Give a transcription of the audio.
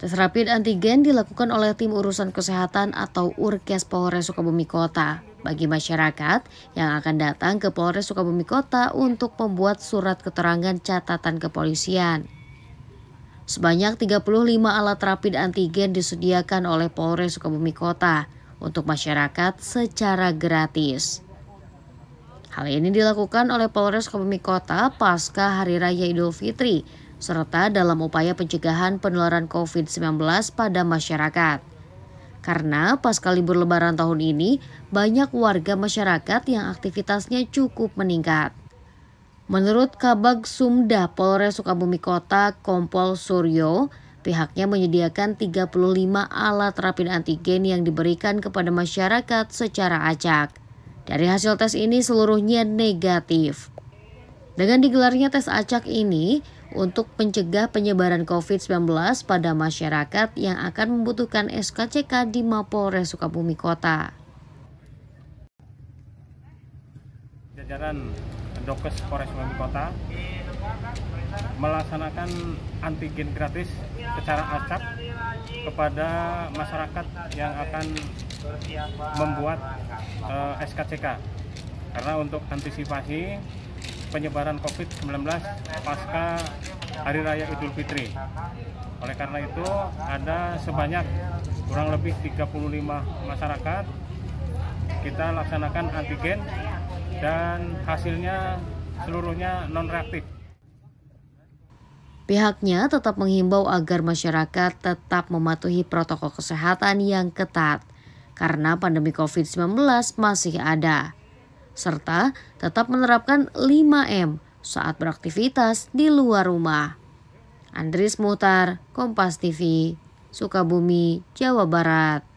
Tes rapid antigen dilakukan oleh tim urusan kesehatan atau Urkes Polres Sukabumi Kota bagi masyarakat yang akan datang ke Polres Sukabumi Kota untuk membuat surat keterangan catatan kepolisian. Sebanyak 35 alat rapid antigen disediakan oleh Polres Sukabumi Kota untuk masyarakat secara gratis. Hal ini dilakukan oleh Polres Sukabumi Kota pasca Hari Raya Idul Fitri serta dalam upaya pencegahan penularan COVID-19 pada masyarakat. Karena pasca libur lebaran tahun ini, banyak warga masyarakat yang aktivitasnya cukup meningkat. Menurut Kabag Sumda Polres Sukabumi Kota Kompol Suryo, pihaknya menyediakan 35 alat rapid antigen yang diberikan kepada masyarakat secara acak. Dari hasil tes ini seluruhnya negatif. Dengan digelarnya tes acak ini, untuk mencegah penyebaran COVID-19 pada masyarakat yang akan membutuhkan SKCK di Mapolres Sukabumi Kota. Jajaran Dokes Polres Sukabumi Kota melaksanakan antigen gratis secara acak kepada masyarakat yang akan membuat uh, eh, SKCK karena untuk antisipasi penyebaran COVID-19 pasca Hari Raya Idul Fitri. Oleh karena itu ada sebanyak kurang lebih 35 masyarakat kita laksanakan antigen dan hasilnya seluruhnya non reaktif. Pihaknya tetap menghimbau agar masyarakat tetap mematuhi protokol kesehatan yang ketat karena pandemi COVID-19 masih ada serta tetap menerapkan 5M saat beraktivitas di luar rumah. Andris Muhtar, Kompas TV, Sukabumi, Jawa Barat.